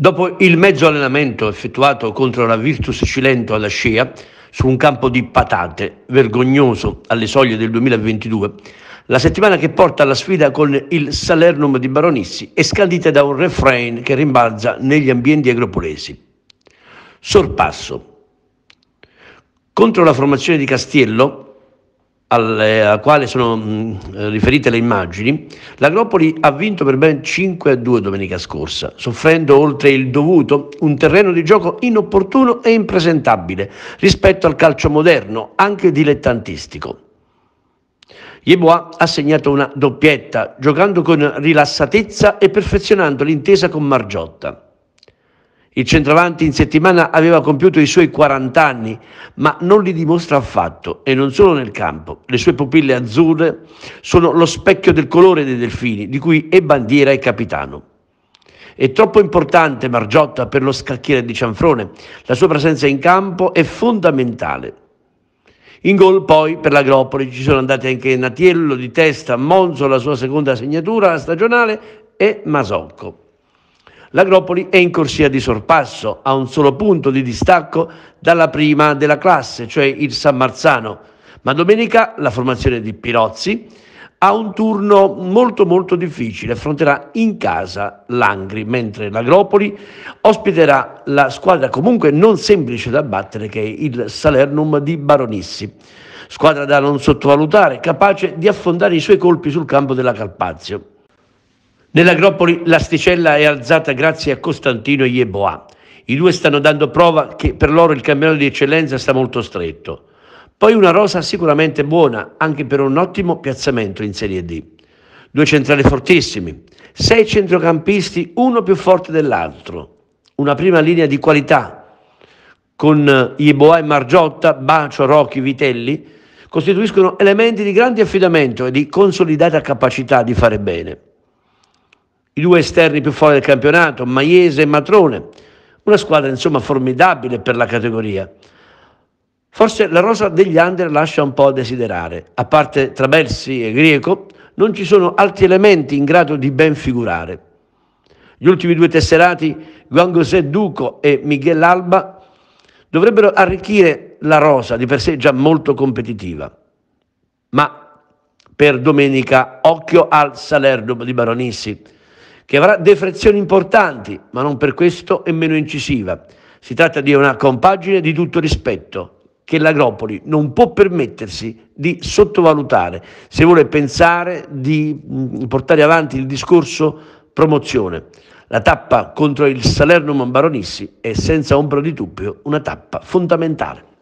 Dopo il mezzo allenamento effettuato contro la Virtus Cilento alla Scea, su un campo di patate, vergognoso alle soglie del 2022, la settimana che porta alla sfida con il Salernum di Baronissi è scandita da un refrain che rimbalza negli ambienti agropolesi. Sorpasso. Contro la formazione di Castiello, alla quale sono mm, riferite le immagini, l'Agropoli ha vinto per ben 5 a 2 domenica scorsa, soffrendo oltre il dovuto un terreno di gioco inopportuno e impresentabile rispetto al calcio moderno, anche dilettantistico. Yeboah ha segnato una doppietta, giocando con rilassatezza e perfezionando l'intesa con Margiotta. Il centravanti in settimana aveva compiuto i suoi 40 anni, ma non li dimostra affatto e non solo nel campo. Le sue pupille azzurre sono lo specchio del colore dei delfini, di cui è bandiera e capitano. È troppo importante Margiotta per lo scacchiere di Cianfrone. La sua presenza in campo è fondamentale. In gol poi per l'Agropoli ci sono andati anche Natiello di testa, Monzo la sua seconda segnatura stagionale e Masocco. L'Agropoli è in corsia di sorpasso, a un solo punto di distacco dalla prima della classe, cioè il San Marzano, ma domenica la formazione di Pirozzi ha un turno molto molto difficile, affronterà in casa l'Angri, mentre l'Agropoli ospiterà la squadra comunque non semplice da battere che è il Salernum di Baronissi, squadra da non sottovalutare, capace di affondare i suoi colpi sul campo della Calpazio. Nell'Agropoli l'asticella è alzata grazie a Costantino Ieboa. I due stanno dando prova che per loro il campionato di eccellenza sta molto stretto. Poi una rosa sicuramente buona, anche per un ottimo piazzamento in Serie D. Due centrali fortissimi, sei centrocampisti, uno più forte dell'altro. Una prima linea di qualità con Ieboa e Margiotta, Bacio, Rocchi, Vitelli, costituiscono elementi di grande affidamento e di consolidata capacità di fare bene i due esterni più fuori del campionato, Maiese e Matrone, una squadra insomma formidabile per la categoria. Forse la rosa degli under lascia un po' a desiderare, a parte Traversi e Grieco, non ci sono altri elementi in grado di ben figurare. Gli ultimi due tesserati, Juan José Duco e Miguel Alba, dovrebbero arricchire la rosa di per sé già molto competitiva. Ma per domenica occhio al Salerno di Baronissi che avrà deflezioni importanti, ma non per questo è meno incisiva. Si tratta di una compagine di tutto rispetto che l'Agropoli non può permettersi di sottovalutare se vuole pensare di mm, portare avanti il discorso promozione. La tappa contro il Salernum Baronissi è senza ombra di dubbio una tappa fondamentale.